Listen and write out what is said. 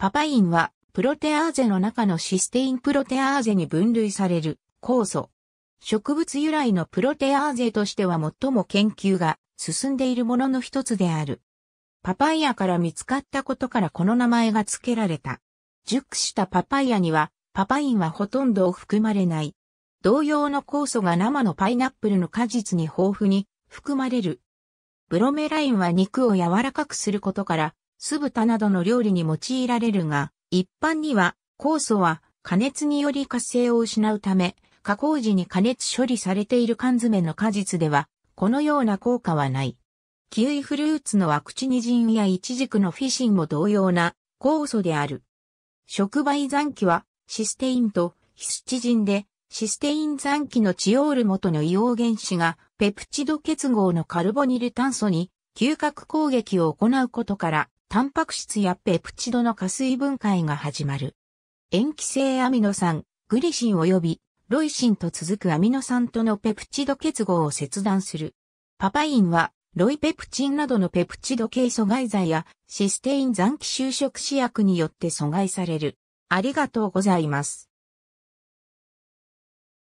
パパインは、プロテアーゼの中のシステインプロテアーゼに分類される酵素。植物由来のプロテアーゼとしては最も研究が進んでいるものの一つである。パパイヤから見つかったことからこの名前が付けられた。熟したパパイヤには、パパインはほとんど含まれない。同様の酵素が生のパイナップルの果実に豊富に含まれる。ブロメラインは肉を柔らかくすることから、酢豚などの料理に用いられるが、一般には、酵素は加熱により活性を失うため、加工時に加熱処理されている缶詰の果実では、このような効果はない。キウイフルーツのワクチニジンやイチジクのフィシンも同様な酵素である。触媒残機はシステインとヒスチジンで、システイン残機のチオール元の硫黄原子がペプチド結合のカルボニル炭素に嗅覚攻撃を行うことからタンパク質やペプチドの加水分解が始まる。塩基性アミノ酸、グリシン及びロイシンと続くアミノ酸とのペプチド結合を切断する。パパインは、ロイペプチンなどのペプチド系阻害剤やシステイン残機就職試薬によって阻害される。ありがとうございます。